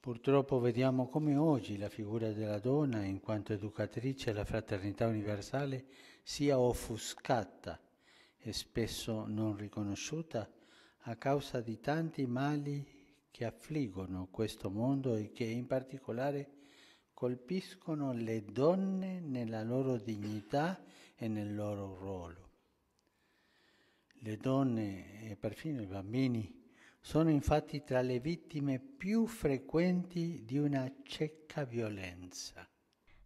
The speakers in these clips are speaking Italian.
Purtroppo vediamo come oggi la figura della donna in quanto educatrice alla fraternità universale sia offuscata e spesso non riconosciuta a causa di tanti mali che affliggono questo mondo e che in particolare colpiscono le donne nella loro dignità e nel loro ruolo. Le donne e perfino i bambini sono infatti tra le vittime più frequenti di una cieca violenza.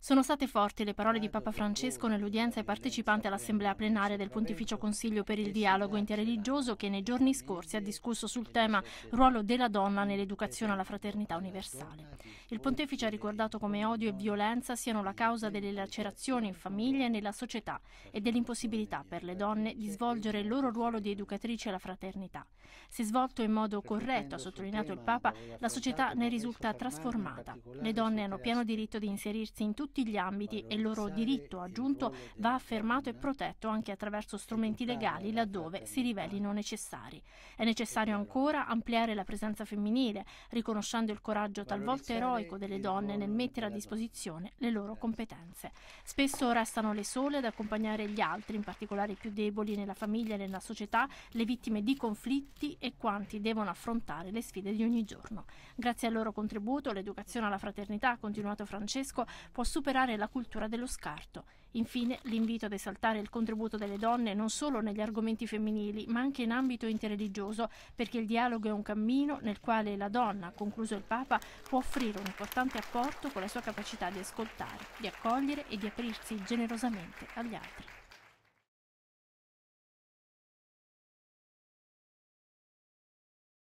Sono state forti le parole di Papa Francesco nell'udienza ai partecipanti all'assemblea plenaria del Pontificio Consiglio per il dialogo interreligioso che nei giorni scorsi ha discusso sul tema ruolo della donna nell'educazione alla fraternità universale. Il pontefice ha ricordato come odio e violenza siano la causa delle lacerazioni in famiglia e nella società e dell'impossibilità per le donne di svolgere il loro ruolo di educatrice alla fraternità. Se svolto in modo corretto, ha sottolineato il Papa, la società ne risulta trasformata. Le donne hanno pieno diritto di inserirsi in tutti tutti gli ambiti e il loro diritto aggiunto va affermato e protetto anche attraverso strumenti legali laddove si rivelino necessari. È necessario ancora ampliare la presenza femminile, riconoscendo il coraggio talvolta eroico delle donne nel mettere a disposizione le loro competenze. Spesso restano le sole ad accompagnare gli altri, in particolare i più deboli nella famiglia e nella società, le vittime di conflitti e quanti devono affrontare le sfide di ogni giorno. Grazie al loro contributo, l'educazione alla fraternità, ha continuato Francesco, può superare superare la cultura dello scarto. Infine, l'invito ad esaltare il contributo delle donne non solo negli argomenti femminili, ma anche in ambito interreligioso, perché il dialogo è un cammino nel quale la donna, concluso il Papa, può offrire un importante apporto con la sua capacità di ascoltare, di accogliere e di aprirsi generosamente agli altri.